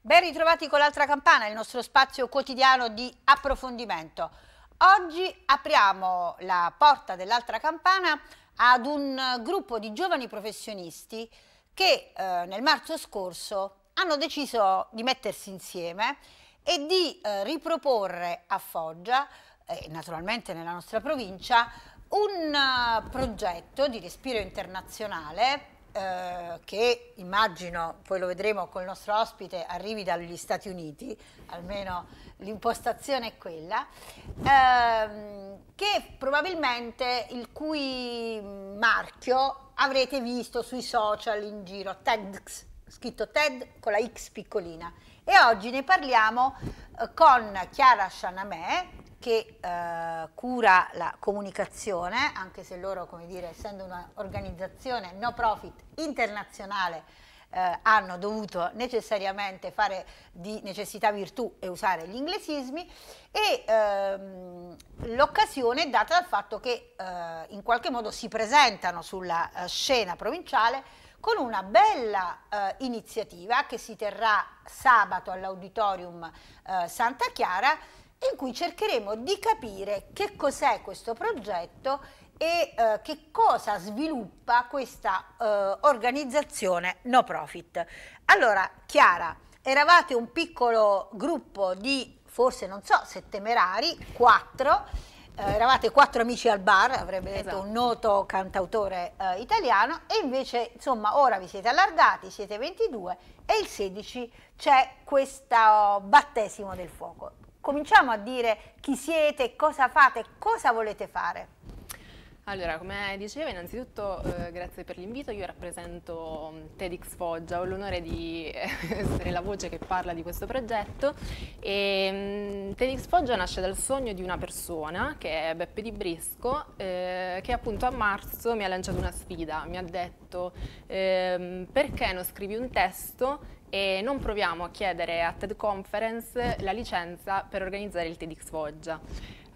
Ben ritrovati con l'altra campana, il nostro spazio quotidiano di approfondimento. Oggi apriamo la porta dell'altra campana ad un gruppo di giovani professionisti che eh, nel marzo scorso hanno deciso di mettersi insieme e di eh, riproporre a Foggia, eh, e naturalmente nella nostra provincia, un uh, progetto di respiro internazionale eh, che immagino, poi lo vedremo col nostro ospite, arrivi dagli Stati Uniti, almeno l'impostazione è quella, ehm, che probabilmente il cui marchio avrete visto sui social in giro, TEDx, scritto TED con la X piccolina. E oggi ne parliamo eh, con Chiara Chanamè, che eh, cura la comunicazione, anche se loro, come dire, essendo un'organizzazione no profit internazionale, eh, hanno dovuto necessariamente fare di necessità virtù e usare gli inglesismi e ehm, l'occasione è data dal fatto che eh, in qualche modo si presentano sulla eh, scena provinciale con una bella eh, iniziativa che si terrà sabato all'auditorium eh, Santa Chiara in cui cercheremo di capire che cos'è questo progetto e eh, che cosa sviluppa questa eh, organizzazione no profit. Allora, Chiara, eravate un piccolo gruppo di, forse non so, sette merari, quattro, eh, eravate quattro amici al bar, avrebbe detto esatto. un noto cantautore eh, italiano, e invece insomma ora vi siete allargati, siete 22 e il 16 c'è questo battesimo del fuoco cominciamo a dire chi siete, cosa fate, cosa volete fare. Allora, come dicevo, innanzitutto eh, grazie per l'invito, io rappresento mm, TEDx Foggia, ho l'onore di eh, essere la voce che parla di questo progetto e mh, mm, TEDx Foggia nasce dal sogno di una persona che è Beppe Di Brisco eh, che appunto a marzo mi ha lanciato una sfida, mi ha detto eh, perché non scrivi un testo e non proviamo a chiedere a TED Conference la licenza per organizzare il TEDx Foggia.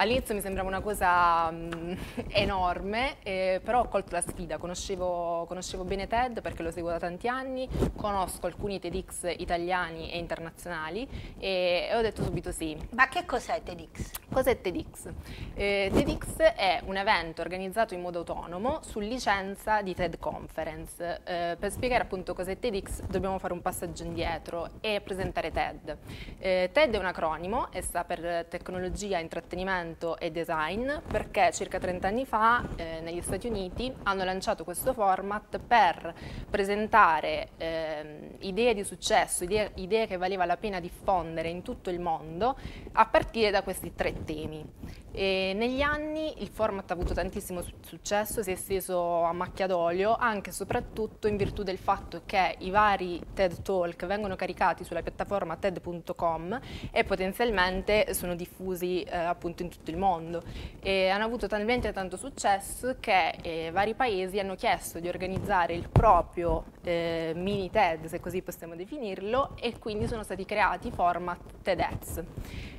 All'inizio mi sembrava una cosa um, enorme, eh, però ho colto la sfida, conoscevo, conoscevo, bene TED perché lo seguo da tanti anni, conosco alcuni TEDx italiani e internazionali e, e ho detto subito sì. Ma che cos'è TEDx? Cos'è TEDx? Eh, TEDx è un evento organizzato in modo autonomo su licenza di TED Conference. Eh, per spiegare appunto cos'è TEDx dobbiamo fare un passaggio indietro e presentare TED. Eh, TED è un acronimo e sta per tecnologia, intrattenimento, insegnamento e design perché circa 30 anni fa eh, negli Stati Uniti hanno lanciato questo format per presentare eh, idee di successo, idee, idee, che valeva la pena diffondere in tutto il mondo a partire da questi tre temi. E negli anni il format ha avuto tantissimo successo, si è esteso a macchia d'olio anche e soprattutto in virtù del fatto che i vari TED Talk vengono caricati sulla piattaforma TED.com e potenzialmente sono diffusi eh, appunto in tutto tutto il mondo e hanno avuto talmente tanto successo che eh, vari paesi hanno chiesto di organizzare il proprio eh, mini TED, se così possiamo definirlo, e quindi sono stati creati format TEDx.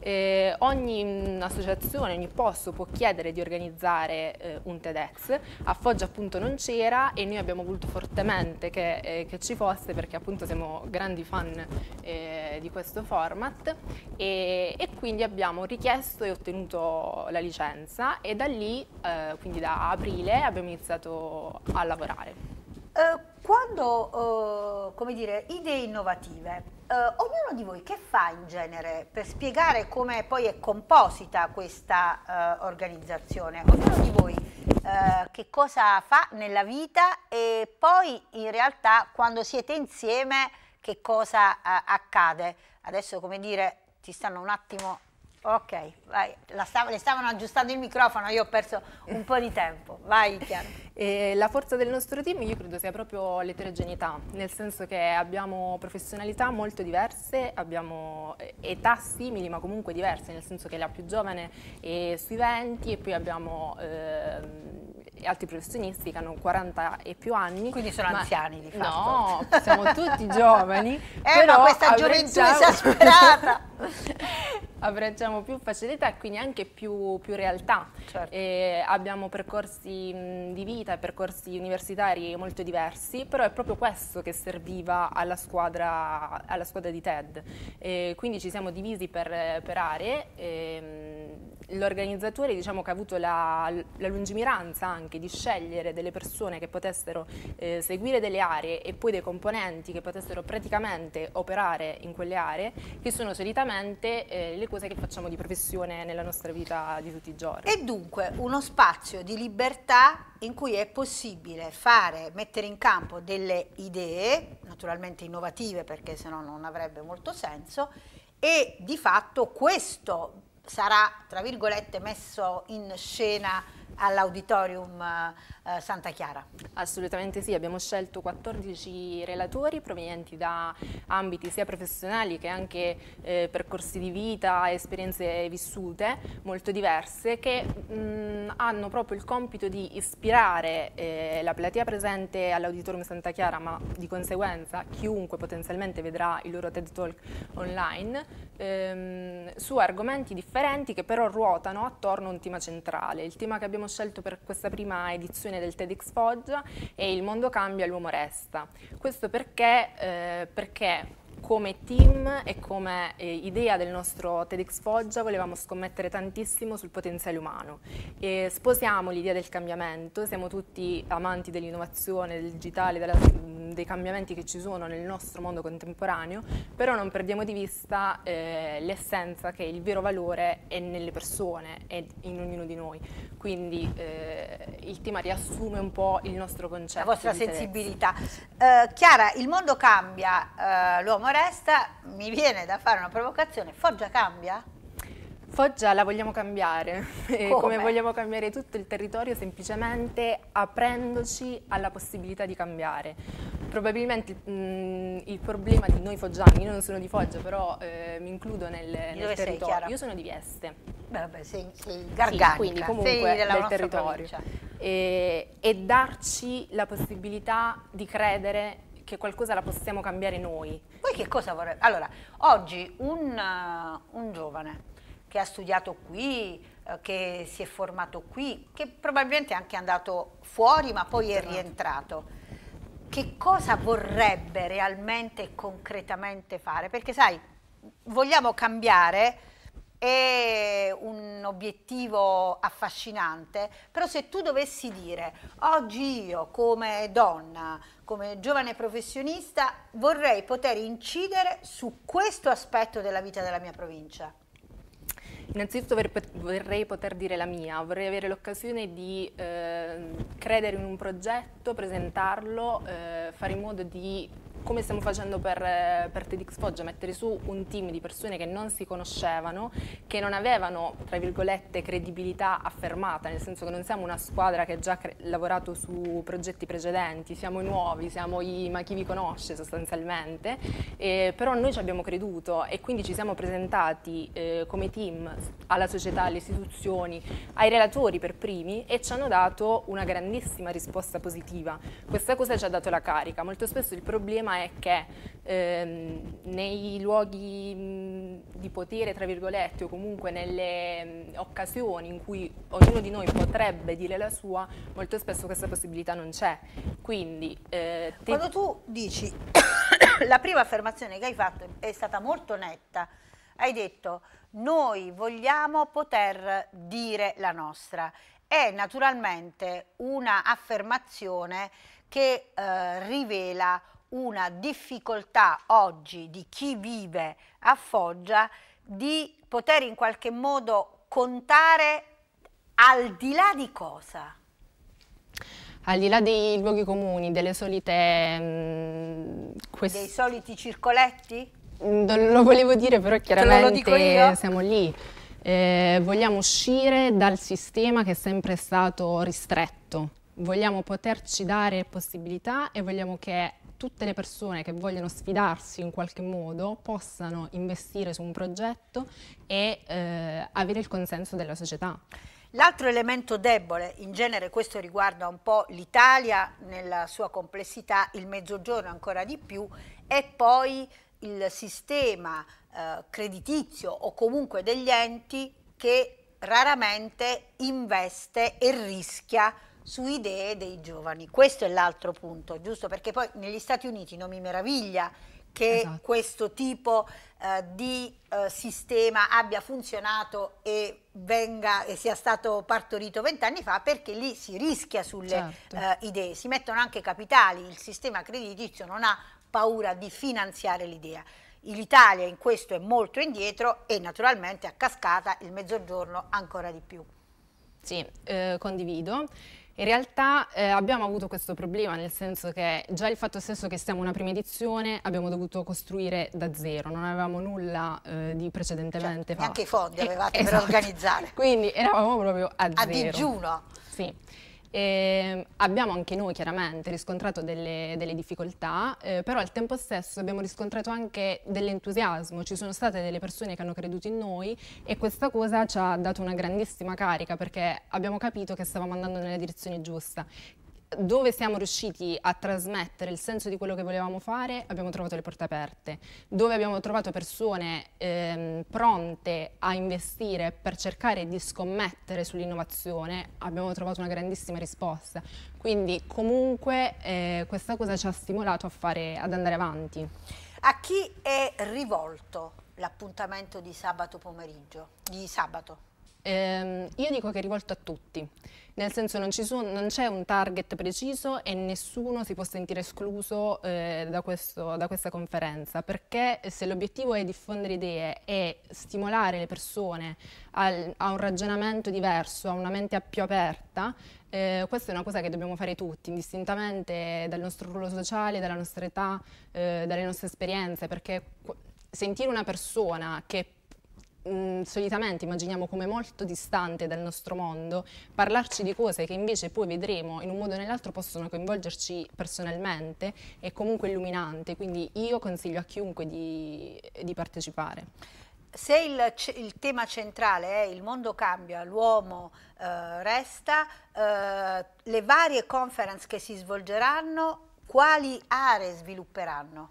Eh, ogni mm, associazione, ogni posto può chiedere di organizzare eh, un TEDx, a Foggia appunto non c'era e noi abbiamo voluto fortemente che, eh, che, ci fosse perché appunto siamo grandi fan eh, di questo format e, e, quindi abbiamo richiesto e ottenuto la licenza e da lì, eh, quindi da aprile, abbiamo iniziato a lavorare. Uh quando, eh, come dire, idee innovative, eh, ognuno di voi che fa in genere per spiegare come poi è composita questa eh, organizzazione? Ognuno di voi eh, che cosa fa nella vita e poi in realtà quando siete insieme che cosa eh, accade? Adesso, come dire, ti stanno un attimo Ok, vai. Stav le stavano aggiustando il microfono, io ho perso un po' di tempo. Vai, Chiara. E la forza del nostro team io credo sia proprio l'eterogeneità, nel senso che abbiamo professionalità molto diverse, abbiamo eh, età simili ma comunque diverse, nel senso che la più giovane è sui 20 e poi abbiamo... Ehm, altri professionisti che hanno 40 e più anni. Quindi sono ma, anziani di fatto. No, siamo tutti giovani. eh, però ma questa gioventù già... esasperata! abbracciamo più facilità e quindi anche più, più realtà. Certo. abbiamo percorsi di vita e percorsi universitari molto diversi, però è proprio questo che serviva alla squadra, alla squadra di TED. E quindi ci siamo divisi per, per aree. Ehm, l'organizzatore diciamo, che ha avuto la, la, lungimiranza anche di scegliere delle persone che potessero eh, seguire delle aree e poi dei componenti che potessero praticamente operare in quelle aree, che sono solitamente eh, le cose che facciamo di professione nella nostra vita di tutti i giorni. E dunque uno spazio di libertà in cui è possibile fare, mettere in campo delle idee, naturalmente innovative perché sennò non avrebbe molto senso, e di fatto questo sarà, tra virgolette, messo in scena all'Auditorium eh, Santa Chiara? Assolutamente sì, abbiamo scelto 14 relatori provenienti da ambiti sia professionali che anche eh, percorsi di vita, esperienze vissute molto diverse che mh, mm, hanno proprio il compito di ispirare eh, la platea presente all'Auditorium Santa Chiara ma di conseguenza chiunque potenzialmente vedrà il loro TED Talk online ehm, su argomenti differenti che però ruotano attorno a un tema centrale. Il tema che abbiamo abbiamo scelto per questa prima edizione del TEDx Foggia è Il mondo cambia, l'uomo resta. Questo perché, eh, perché come team e come eh, idea del nostro TEDx Foggia volevamo scommettere tantissimo sul potenziale umano. E sposiamo l'idea del cambiamento, siamo tutti amanti dell'innovazione, del digitale, della, dei cambiamenti che ci sono nel nostro mondo contemporaneo, però non perdiamo di vista eh, l'essenza che il vero valore è nelle persone, è in ognuno di noi. Quindi eh, il tema riassume un po' il nostro concetto. La vostra sensibilità. Eh, Chiara, il mondo cambia, eh, l'uomo foresta, mi viene da fare una provocazione, Foggia cambia? Foggia la vogliamo cambiare, come? come? vogliamo cambiare tutto il territorio semplicemente aprendoci alla possibilità di cambiare. Probabilmente mh, mm, il problema di noi foggiani, io non sono di Foggia però eh, mi includo nel, nel territorio, sei, io sono di Vieste. Beh, vabbè, sei, sei garganica, sì, quindi comunque sei del territorio. E, e darci la possibilità di credere che qualcosa la possiamo cambiare noi. Voi che cosa vorrete? Allora, oggi un, uh, un giovane che ha studiato qui, uh, che si è formato qui, che probabilmente è anche andato fuori ma poi è rientrato, che cosa vorrebbe realmente e concretamente fare? Perché sai, vogliamo cambiare è un obiettivo affascinante, però se tu dovessi dire oggi io come donna, come giovane professionista, vorrei poter incidere su questo aspetto della vita della mia provincia. Innanzitutto vorrei poter dire la mia, vorrei avere l'occasione di eh, credere in un progetto, presentarlo, eh, fare in modo di come stiamo facendo per, eh, per TEDx Foggia, mettere su un team di persone che non si conoscevano, che non avevano, tra virgolette, credibilità affermata, nel senso che non siamo una squadra che ha già lavorato su progetti precedenti, siamo i nuovi, siamo i ma chi vi conosce sostanzialmente, eh, però noi ci abbiamo creduto e quindi ci siamo presentati eh, come team alla società, alle istituzioni, ai relatori per primi e ci hanno dato una grandissima risposta positiva. Questa cosa ci ha dato la carica, molto spesso il problema è che ehm, nei luoghi mh, mm, di potere, tra virgolette, o comunque nelle mh, mm, occasioni in cui ognuno di noi potrebbe dire la sua, molto spesso questa possibilità non c'è. Quindi, eh, quando tu dici la prima affermazione che hai fatto è stata molto netta. Hai detto noi vogliamo poter dire la nostra. È naturalmente una affermazione che eh, rivela una difficoltà oggi di chi vive a Foggia di poter in qualche modo contare al di là di cosa? al di là dei luoghi comuni, delle solite... Mh, mm, dei soliti circoletti? Mm, non lo volevo dire, però chiaramente siamo lì. Eh, vogliamo uscire dal sistema che è sempre stato ristretto. Vogliamo poterci dare possibilità e vogliamo che tutte le persone che vogliono sfidarsi in qualche modo possano investire su un progetto e eh, avere il consenso della società. L'altro elemento debole, in genere questo riguarda un po' l'Italia nella sua complessità, il mezzogiorno ancora di più, è poi il sistema eh, creditizio o comunque degli enti che raramente investe e rischia su idee dei giovani. Questo è l'altro punto, giusto? Perché poi negli Stati Uniti non mi meraviglia che esatto. questo tipo eh, di eh, sistema abbia funzionato e, venga, e sia stato partorito vent'anni fa perché lì si rischia sulle certo. eh, idee, si mettono anche capitali, il sistema creditizio non ha paura di finanziare l'idea. L'Italia in questo è molto indietro e naturalmente a cascata il mezzogiorno ancora di più. Sì, eh, condivido. In realtà eh, abbiamo avuto questo problema, nel senso che già il fatto stesso che siamo una prima edizione abbiamo dovuto costruire da zero, non avevamo nulla eh, di precedentemente cioè, fatto. Neanche i fondi avevate eh, per esatto. organizzare. Quindi eravamo proprio a, zero. A digiuno. Sì. E ehm, abbiamo anche noi chiaramente riscontrato delle, delle difficoltà, eh, però al tempo stesso abbiamo riscontrato anche dell'entusiasmo, ci sono state delle persone che hanno creduto in noi e questa cosa ci ha dato una grandissima carica perché abbiamo capito che stavamo andando nella direzione giusta, dove siamo riusciti a trasmettere il senso di quello che volevamo fare, abbiamo trovato le porte aperte, dove abbiamo trovato persone ehm, pronte a investire per cercare di scommettere sull'innovazione, abbiamo trovato una grandissima risposta. Quindi comunque eh, questa cosa ci ha stimolato fare, ad andare avanti. A chi è rivolto l'appuntamento di sabato pomeriggio? Di sabato? Ehm, io dico che è rivolto a tutti, nel senso non, c'è un target preciso e nessuno si può sentire escluso eh, da, questo, da, questa conferenza, perché se l'obiettivo è diffondere idee e stimolare le persone al, a un ragionamento diverso, a una mente più aperta, eh, questa è una cosa che dobbiamo fare tutti, indistintamente dal nostro ruolo sociale, dalla nostra età, eh, dalle nostre esperienze, perché sentire una persona che mh, mm, solitamente immaginiamo come molto distante dal nostro mondo, parlarci di cose che invece poi vedremo in un modo o nell'altro possono coinvolgerci personalmente è comunque illuminante, quindi io consiglio a chiunque di, di partecipare. Se il, il, tema centrale è il mondo cambia, l'uomo eh, resta, eh, le varie conference che si svolgeranno, quali aree svilupperanno?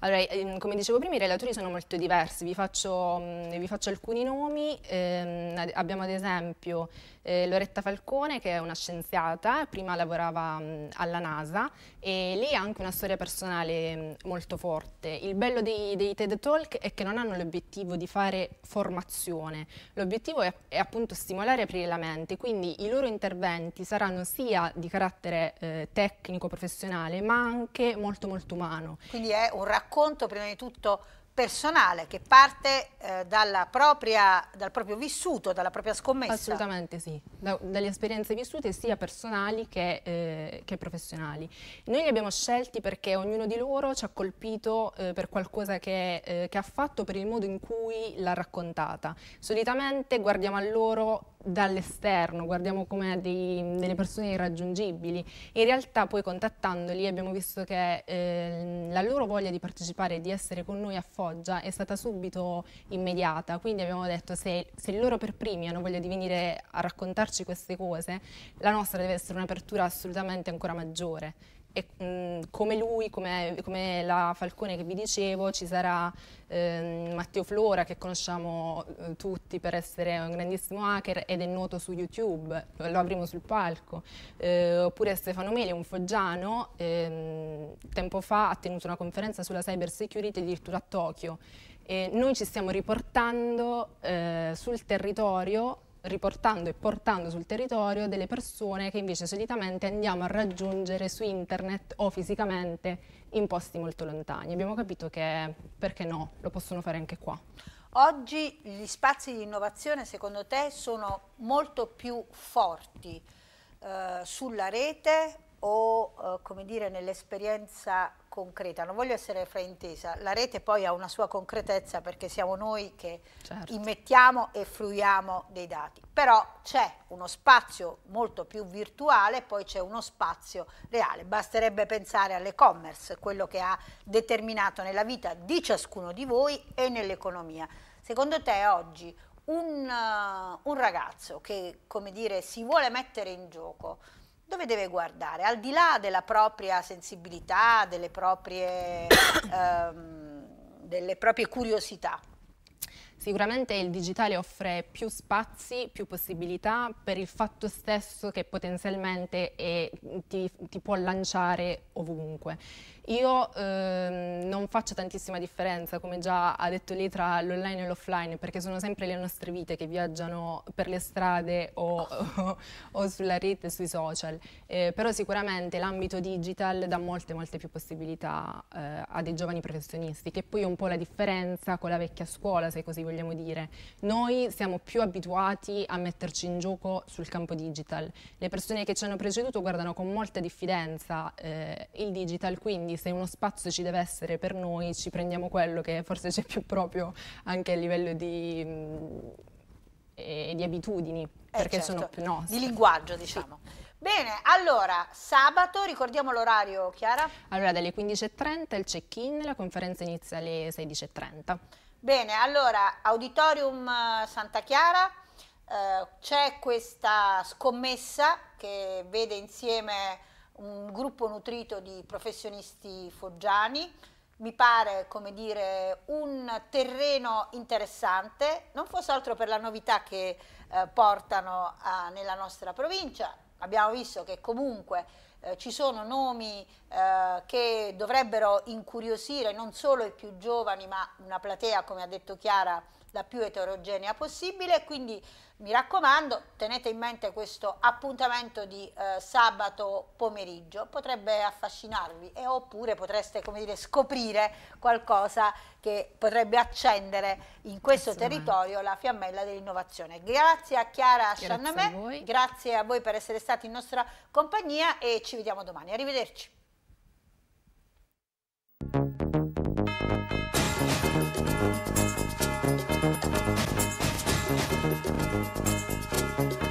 Allora, ehm, come dicevo prima, i relatori sono molto diversi, vi faccio, mm, vi faccio alcuni nomi, eh, abbiamo ad esempio eh, Loretta Falcone che è una scienziata, prima lavorava mh, alla NASA e lì ha anche una storia personale mh, molto forte. Il bello dei, dei, TED Talk è che non hanno l'obiettivo di fare formazione, l'obiettivo è, è, appunto stimolare e aprire la mente, quindi i loro interventi saranno sia di carattere eh, tecnico, professionale, ma anche molto molto umano. Quindi è un racconto prima di tutto personale che parte eh, propria, dal proprio vissuto, dalla propria scommessa. Assolutamente sì, da, dalle esperienze vissute sia personali che, eh, che, professionali. Noi li abbiamo scelti perché ognuno di loro ci ha colpito eh, per qualcosa che, eh, che ha fatto, per il modo in cui l'ha raccontata. Solitamente guardiamo a loro dall'esterno, guardiamo come dei, delle persone irraggiungibili. In realtà poi contattandoli abbiamo visto che eh, la loro voglia di partecipare e di essere con noi a forza Foggia è stata subito immediata, quindi abbiamo detto se, se loro per primi hanno voglia di venire a raccontarci queste cose, la nostra deve essere un'apertura assolutamente ancora maggiore e, mh, mm, come lui, come, come, la Falcone che vi dicevo, ci sarà eh, Matteo Flora che conosciamo eh, tutti per essere un grandissimo hacker ed è noto su YouTube, lo avremo sul palco, eh, oppure Stefano Meli, un foggiano, ehm, tempo fa ha tenuto una conferenza sulla cyber security addirittura a Tokyo. E noi ci stiamo riportando eh, sul territorio riportando e portando sul territorio delle persone che invece solitamente andiamo a raggiungere su internet o fisicamente in posti molto lontani. Abbiamo capito che perché no, lo possono fare anche qua. Oggi gli spazi di innovazione secondo te sono molto più forti eh, sulla rete o eh, come dire nell'esperienza concreta, non voglio essere fraintesa, la rete poi ha una sua concretezza perché siamo noi che certo. immettiamo e fruiamo dei dati, però c'è uno spazio molto più virtuale, poi c'è uno spazio reale, basterebbe pensare all'e-commerce, quello che ha determinato nella vita di ciascuno di voi e nell'economia. Secondo te oggi un, uh, un ragazzo che dire, si vuole mettere in gioco, dove deve guardare? Al di là della propria sensibilità, delle proprie, ehm, delle proprie curiosità. Sicuramente il digitale offre più spazi, più possibilità per il fatto stesso che potenzialmente è, ti, ti, può lanciare ovunque. Io ehm, non faccio tantissima differenza, come già ha detto lei, tra l'online e l'offline, perché sono sempre le nostre vite che viaggiano per le strade o, o, o sulla rete, sui social. Eh, però sicuramente l'ambito digital dà molte, molte più possibilità eh, a dei giovani professionisti, che poi è un po' la differenza con la vecchia scuola, se così vogliamo vogliamo dire. Noi siamo più abituati a metterci in gioco sul campo digital. Le persone che ci hanno preceduto guardano con molta diffidenza eh, il digital, quindi se uno spazio ci deve essere per noi ci prendiamo quello che forse c'è più proprio anche a livello di... Mh, mm, e di abitudini, eh perché certo, sono più nostre. Di linguaggio, diciamo. Sì. Bene, allora, sabato, ricordiamo l'orario, Chiara? Allora, dalle 15.30 il check-in, la conferenza inizia alle 16.30. Bene, allora, Auditorium eh, Santa Chiara, eh, c'è questa scommessa che vede insieme un gruppo nutrito di professionisti foggiani, mi pare, come dire, un terreno interessante, non fosse altro per la novità che eh, portano a, nella nostra provincia, abbiamo visto che comunque eh, ci sono nomi eh, che dovrebbero incuriosire non solo i più giovani, ma una platea, come ha detto Chiara, la più eterogenea possibile, quindi mi raccomando tenete in mente questo appuntamento di eh, sabato pomeriggio, potrebbe affascinarvi e oppure potreste come dire, scoprire qualcosa che potrebbe accendere in questo Insomma. territorio la fiammella dell'innovazione. Grazie a Chiara Channamè, grazie a voi per essere stati in nostra compagnia e ci vediamo domani, arrivederci. Thank you. Thank you.